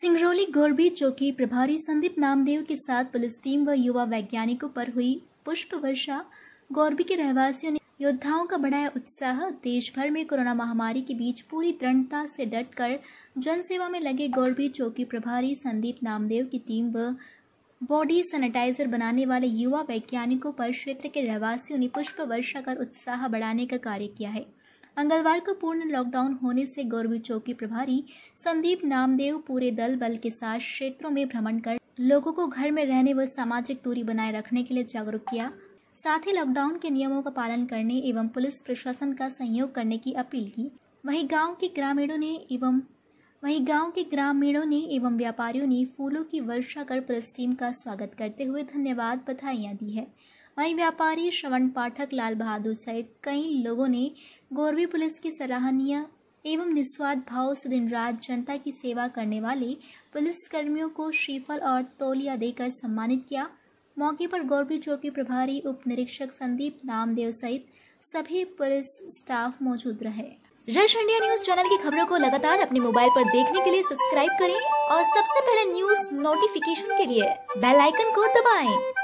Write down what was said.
सिंगरौली गोरबी चौकी प्रभारी संदीप नामदेव के साथ पुलिस टीम व युवा वैज्ञानिकों पर हुई पुष्प वर्षा गोरबी के रहवासियों ने योद्धाओं का बढ़ाया उत्साह देश भर में कोरोना महामारी के बीच पूरी दृढ़ता से डटकर जनसेवा में लगे गोरबी चौकी प्रभारी संदीप नामदेव की टीम व बॉडी सैनिटाइजर बनाने वाले युवा वैज्ञानिकों पर क्षेत्र के रहवासियों ने पुष्प वर्षा कर उत्साह बढ़ाने का कार्य किया है मंगलवार को पूर्ण लॉकडाउन होने से गौरवी चौकी प्रभारी संदीप नामदेव पूरे दल बल के साथ क्षेत्रों में भ्रमण कर लोगों को घर में रहने व सामाजिक दूरी बनाए रखने के लिए जागरूक किया साथ ही लॉकडाउन के नियमों का पालन करने एवं पुलिस प्रशासन का सहयोग करने की अपील की वही गाँव के ग्रामीणों ने एवं वहीं गांव के ग्रामीणों ने एवं व्यापारियों ने फूलों की वर्षा कर पुलिस टीम का स्वागत करते हुए धन्यवाद बधाइयां दी है वहीं व्यापारी श्रवण पाठक लाल बहादुर सहित कई लोगों ने गोरवी पुलिस की सराहनीय एवं निस्वार्थ भाव से दिन रात जनता की सेवा करने वाले कर्मियों को श्रीफल और तोलिया देकर सम्मानित किया मौके पर गोरबी चौकी प्रभारी उप निरीक्षक संदीप नामदेव सहित सभी पुलिस स्टाफ मौजूद रहे रश इंडिया न्यूज चैनल की खबरों को लगातार अपने मोबाइल पर देखने के लिए सब्सक्राइब करें और सबसे पहले न्यूज नोटिफिकेशन के लिए बेल आइकन को दबाएं।